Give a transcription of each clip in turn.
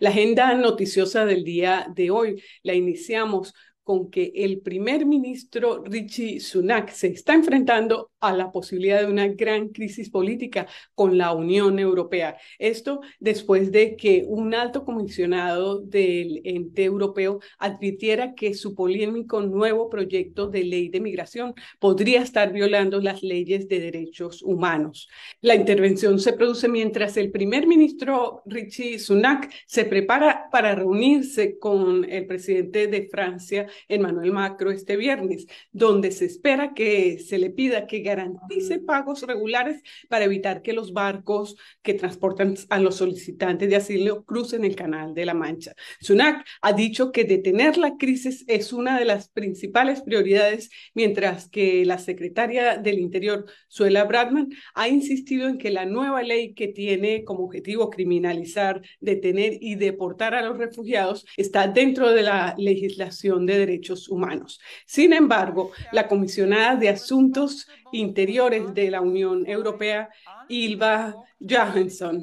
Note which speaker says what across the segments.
Speaker 1: La agenda noticiosa del día de hoy la iniciamos con que el primer ministro Richie Sunak se está enfrentando a la posibilidad de una gran crisis política con la Unión Europea. Esto después de que un alto comisionado del ente europeo advirtiera que su polémico nuevo proyecto de ley de migración podría estar violando las leyes de derechos humanos. La intervención se produce mientras el primer ministro Richie Sunak se prepara para reunirse con el presidente de Francia, en Manuel Macro este viernes, donde se espera que se le pida que garantice ah. pagos regulares para evitar que los barcos que transportan a los solicitantes de asilo crucen el Canal de la Mancha. Sunak ha dicho que detener la crisis es una de las principales prioridades, mientras que la secretaria del Interior, Suela Bradman, ha insistido en que la nueva ley que tiene como objetivo criminalizar, detener y deportar a los refugiados está dentro de la legislación de Derechos Humanos. Sin embargo, la comisionada de Asuntos Interiores de la Unión Europea, Ilva Johansson,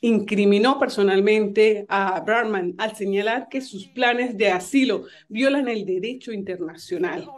Speaker 1: incriminó personalmente a Berman al señalar que sus planes de asilo violan el derecho internacional.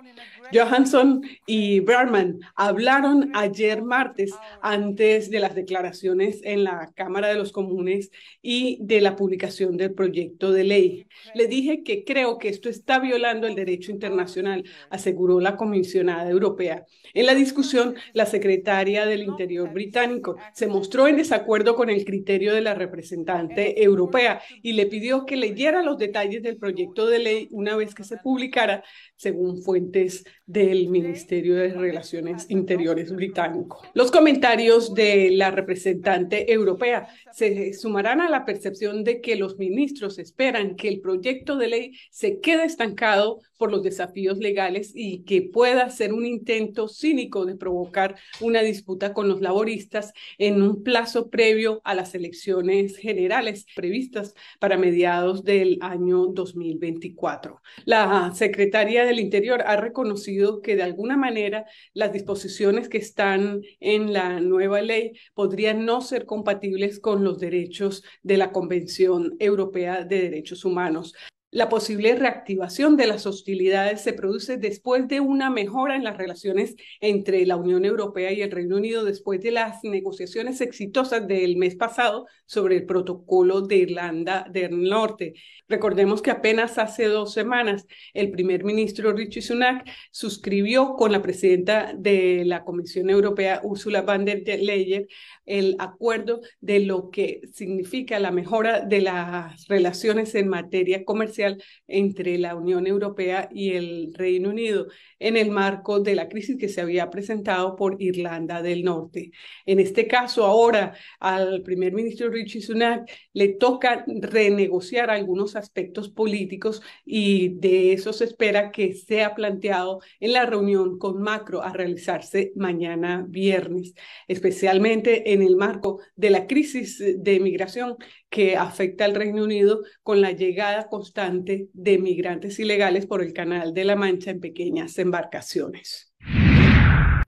Speaker 1: Johansson y Berman hablaron ayer martes antes de las declaraciones en la Cámara de los Comunes y de la publicación del proyecto de ley. Le dije que creo que esto está violando el derecho internacional, aseguró la comisionada europea. En la discusión, la secretaria del Interior británico se mostró en desacuerdo con el criterio de la representante europea y le pidió que leyera los detalles del proyecto de ley una vez que se publicara, según fuentes del Ministerio de Relaciones Interiores británico. Los comentarios de la representante europea se sumarán a la percepción de que los ministros esperan que el proyecto de ley se quede estancado por los desafíos legales y que pueda ser un intento cínico de provocar una disputa con los laboristas en un plazo previo a las elecciones generales previstas para mediados del año 2024. La secretaria del Interior ha reconocido que de alguna manera las disposiciones que están en la nueva ley podrían no ser compatibles con los derechos de la Convención Europea de Derechos Humanos. La posible reactivación de las hostilidades se produce después de una mejora en las relaciones entre la Unión Europea y el Reino Unido después de las negociaciones exitosas del mes pasado sobre el protocolo de Irlanda del Norte. Recordemos que apenas hace dos semanas el primer ministro Richie Sunak suscribió con la presidenta de la Comisión Europea Ursula von der Leyen el acuerdo de lo que significa la mejora de las relaciones en materia comercial entre la Unión Europea y el Reino Unido en el marco de la crisis que se había presentado por Irlanda del Norte. En este caso, ahora al primer ministro Richie Sunak le toca renegociar algunos aspectos políticos y de eso se espera que sea planteado en la reunión con Macro a realizarse mañana viernes, especialmente en el marco de la crisis de migración que afecta al Reino Unido con la llegada constante de migrantes ilegales por el Canal de la Mancha en pequeñas embarcaciones.